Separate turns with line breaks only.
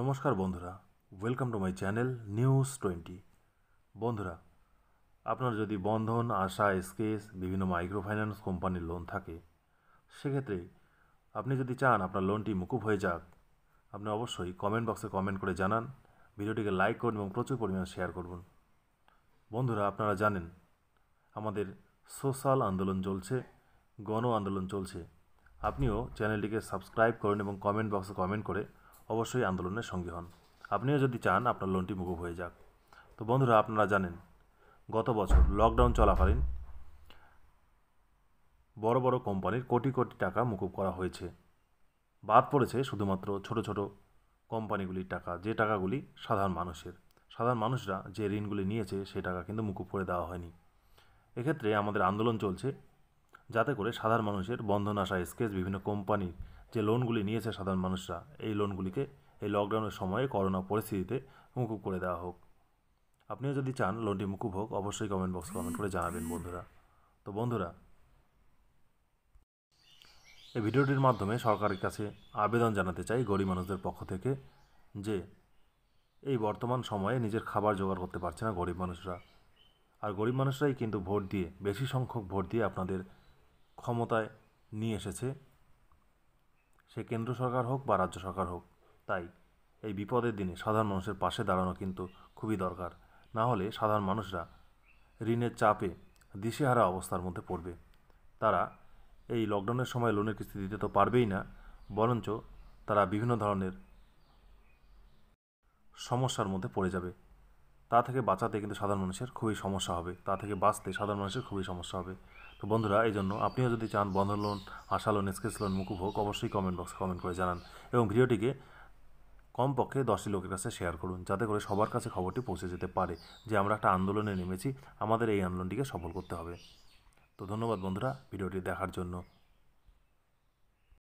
নমস্কার বন্ধুরা welcome to my channel news twenty বন্ধুরা আপনার যদি বন্ধন আশা এসকেস বিভিন্ন মাইক্রো ফাইন্যান্স কোম্পানির লোন থাকে সেক্ষেত্রে আপনি যদি চান আপনার লোনটি মুকুব হয়ে যাক আপনি অবশ্যই কমেন্ট বক্সে কমেন্ট করে জানান ভিডিওটিকে লাইক করুন এবং প্রচুর পরিমাণে শেয়ার করুন বন্ধুরা আপনারা জানেন আমাদের সোশ্যাল আন্দোলন চলছে গণ আন্দোলন চলছে আপনিও চ্যানেলটিকে সাবস্ক্রাইব করুন এবং কমেন্ট বক্সে কমেন্ট করে অবশ্যই আন্দোলনের সঙ্গী হন আপনিও যদি চান আপনার লোনটি মুকুব হয়ে যাক তো বন্ধুরা আপনারা জানেন গত বছর লকডাউন চলাকালীন বড় বড় কোম্পানির কোটি কোটি টাকা মুকুব করা হয়েছে বাদ পড়েছে শুধুমাত্র ছোট ছোট কোম্পানিগুলির টাকা যে টাকাগুলি সাধারণ মানুষের সাধারণ মানুষরা যে ঋণগুলি নিয়েছে সে টাকা কিন্তু মুকুব করে দেওয়া হয়নি এক্ষেত্রে আমাদের আন্দোলন চলছে যাতে করে সাধারণ মানুষের বন্ধন আসা স্কেচ বিভিন্ন কোম্পানির যে লোনগুলি নিয়েছে সাধারণ মানুষরা এই লোনগুলিকে এই লকডাউনের সময়ে করোনা পরিস্থিতিতে মুকুব করে দেওয়া হোক আপনিও যদি চান লোনটি মুকুব হোক অবশ্যই কমেন্ট বক্সে কমেন্ট করে জানাবেন বন্ধুরা তো বন্ধুরা এই ভিডিওটির মাধ্যমে সরকারের কাছে আবেদন জানাতে চাই গরিব মানুষদের পক্ষ থেকে যে এই বর্তমান সময়ে নিজের খাবার জোগাড় করতে পারছে না গরিব মানুষরা আর গরিব মানুষরাই কিন্তু ভোট দিয়ে বেশি সংখ্যক ভোট দিয়ে আপনাদের ক্ষমতায় নিয়ে এসেছে সে কেন্দ্র সরকার হোক বা রাজ্য সরকার হোক তাই এই বিপদের দিনে সাধারণ মানুষের পাশে দাঁড়ানো কিন্তু খুবই দরকার না হলে সাধারণ মানুষরা ঋণের চাপে দিশেহারা অবস্থার মধ্যে পড়বে তারা এই লকডাউনের সময় লোনের কিস্তি দিতে তো পারবেই না বরঞ্চ তারা বিভিন্ন ধরনের সমস্যার মধ্যে পড়ে যাবে তা থেকে বাঁচাতে কিন্তু সাধারণ মানুষের খুবই সমস্যা হবে তা থেকে বাঁচতে সাধারণ মানুষের খুবই সমস্যা হবে তো বন্ধুরা এই জন্য আপনিও যদি চান বন্ধন লোন আশা লোন স্কেচ লোন মুকুব হোক অবশ্যই কমেন্ট বক্সে কমেন্ট করে জানান এবং ভিডিওটিকে কমপক্ষে দশটি লোকের কাছে শেয়ার করুন যাতে করে সবার কাছে খবরটি পৌঁছে যেতে পারে যে আমরা একটা আন্দোলনে নেমেছি আমাদের এই আন্দোলনটিকে সফল করতে হবে তো ধন্যবাদ বন্ধুরা ভিডিওটি দেখার জন্য